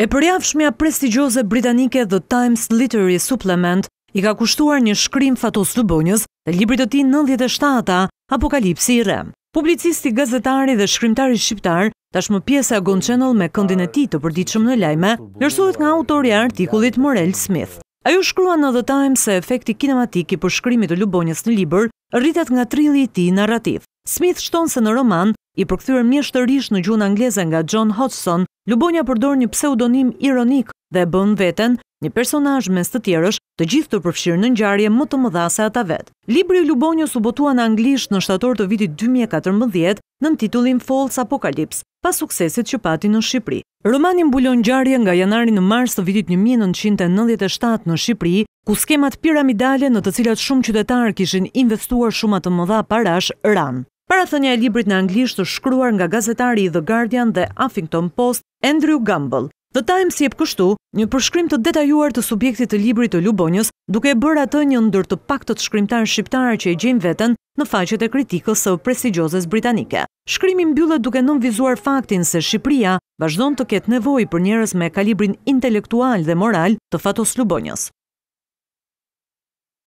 E përjaf shmja prestigjose britanike The Times Literary Supplement i ka kushtuar një shkrim fatos të bonjës dhe libri të ti 97-ta Apokalipsi i Rem. Publicisti gazetari dhe shkrimtari shqiptar tashmë pjesa Gon Channel me këndin e ti të përdiqëm në lajme nërsuet nga autori artikullit Morel Smith. A ju shkrua në The Times se efekti kinematik i përshkrimit të lubonjës në liber Rritet nga trili i tij narrativ. Smith shton se në roman, i përkthyer mjeshtrorisht në gjuhën angleze nga John Hodgson, Lubonia përdor një pseudonim ironik dhe bën veten një personaj mes të tjerësh, të gjithë të përfshirë në ngjarje më të mëdha se ata vet. Libri i Lubonios u botua në anglisht në shtator të vitit 2014 në titullin False Apocalypse, pas suksesit që pati në Shqipëri. Romanin bullon gjarje nga janari në mars të vitit 1997 në Shqipëri, ku skemat piramidale në të cilat shumë qytetarë kishin investuar shumë atë mëdha parash ran. Parathënja e librit në anglisht të shkruar nga gazetari i The Guardian dhe Huffington Post, Andrew Gumbel, The Times jep kështu një përshkrim të detajuar të subjektit të librit të Lubonjës, duke e bërë atë një ndër të pak të të shkrimtar shqiptarë që e gjenë vetën në faqet e kritikës së prestigjozes britanike. Shkrimi mbyllet duke nënvizuar faktin se Shqipria vazhdon të ketë nevoj për njerës me kalibrin intelektual dhe moral të fatos Lubonjës.